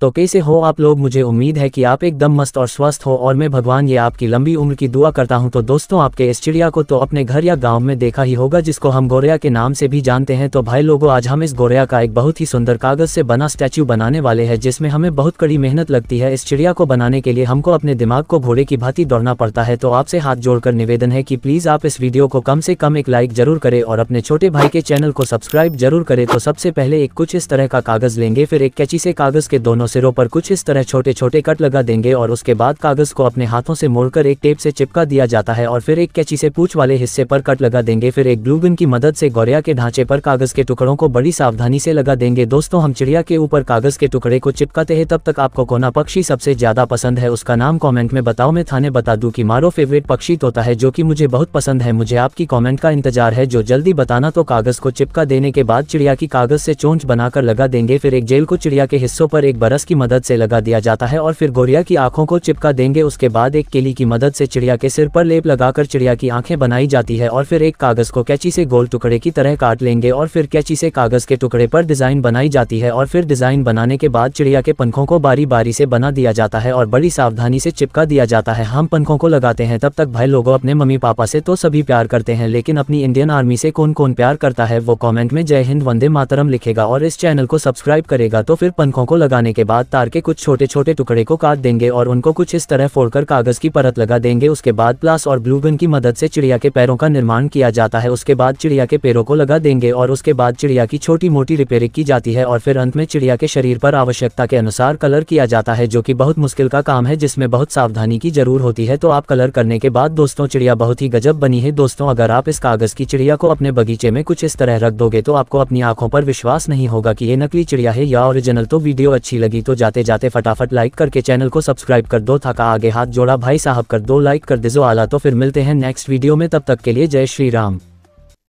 तो कैसे हो आप लोग मुझे उम्मीद है कि आप एकदम मस्त और स्वस्थ हो और मैं भगवान ये आपकी लंबी उम्र की दुआ करता हूं तो दोस्तों आपके इस चिड़िया को तो अपने घर या गांव में देखा ही होगा जिसको हम गोरिया के नाम से भी जानते हैं तो भाई लोगों आज हम इस गोरिया का एक बहुत ही सुंदर कागज से बना स्टैच्यू बनाने वाले है जिसमें हमें बहुत कड़ी मेहनत लगती है इस चिड़िया को बनाने के लिए हमको अपने दिमाग को घोड़े की भांति दौड़ना पड़ता है तो आपसे हाथ जोड़कर निवेदन है कि प्लीज आप इस वीडियो को कम से कम एक लाइक जरूर करें और अपने छोटे भाई के चैनल को सब्सक्राइब जरूर करें तो सबसे पहले एक कुछ इस तरह का कागज लेंगे फिर एक कैची से कागज के दोनों सिरों पर कुछ इस तरह छोटे छोटे कट लगा देंगे और उसके बाद कागज को अपने हाथों से मोड़कर एक टेप से चिपका दिया जाता है और फिर एक कैची से पूछ वाले हिस्से पर कट लगा देंगे फिर एक ब्लूगन की मदद से गौरिया के ढांचे पर कागज के टुकड़ों को बड़ी सावधानी से लगा देंगे दोस्तों हम चिड़िया के ऊपर कागज के टुकड़े को चिपकाते हैं तब तक आपको कोना पक्षी सबसे ज्यादा पसंद है उसका नाम कॉमेंट में बताओ मैं थाने बता दू की मारो फेवरेट पक्षी तोता है जो की मुझे बहुत पसंद है मुझे आपकी कॉमेंट का इंतजार है जो जल्दी बताना तो कागज को चिपका देने के बाद चिड़िया की कागज से चोंच बनाकर लगा देंगे फिर एक जेल को चिड़िया के हिस्सों पर एक बरस ग्लास की मदद से लगा दिया जाता है और फिर गोरिया की आंखों को चिपका देंगे उसके बाद एक केली की मदद से चिड़िया के सिर पर लेप लगाकर चिड़िया की आंखें बनाई जाती है और फिर एक कागज को कैची से गोल टुकड़े की तरह काट लेंगे और फिर कैची से कागज के टुकड़े पर डिजाइन बनाई जाती है और फिर डिजाइन बनाने के बाद चिड़िया के पंखों को बारी बारी से बना दिया जाता है और बड़ी सावधानी से चिपका दिया जाता है हम पंखों को लगाते हैं तब तक भाई लोगों अपने मम्मी पापा से तो सभी प्यार करते हैं लेकिन अपनी इंडियन आर्मी से कौन कौन प्यार करता है वो कॉमेंट में जय हिंद वंदे मातरम लिखेगा और इस चैनल को सब्सक्राइब करेगा तो फिर पंखों को लगाने के बाद तार के कुछ छोटे छोटे टुकड़े को काट देंगे और उनको कुछ इस तरह फोड़कर कागज की परत लगा देंगे उसके बाद प्लास और ब्लू गन की मदद से चिड़िया के पैरों का निर्माण किया जाता है उसके बाद चिड़िया के पैरों को लगा देंगे और उसके बाद चिड़िया की छोटी मोटी रिपेयरिंग की जाती है और फिर अंत में चिड़िया के शरीर पर आवश्यकता के अनुसार कलर किया जाता है जो की बहुत मुश्किल का काम है जिसमें बहुत सावधानी की जरूर होती है तो आप कलर करने के बाद दोस्तों चिड़िया बहुत ही गजब बनी है दोस्तों अगर आप इस कागज की चिड़िया को अपने बगीचे में कुछ इस तरह रख दोगे तो आपको अपनी आंखों पर विश्वास नहीं होगा की ये नकली चिड़िया है या ओरिजिनल तो वीडियो अच्छी लगी होगी तो जाते जाते फटाफट लाइक करके चैनल को सब्सक्राइब कर दो थका आगे हाथ जोड़ा भाई साहब कर दो लाइक कर दिजो आला तो फिर मिलते हैं नेक्स्ट वीडियो में तब तक के लिए जय श्री राम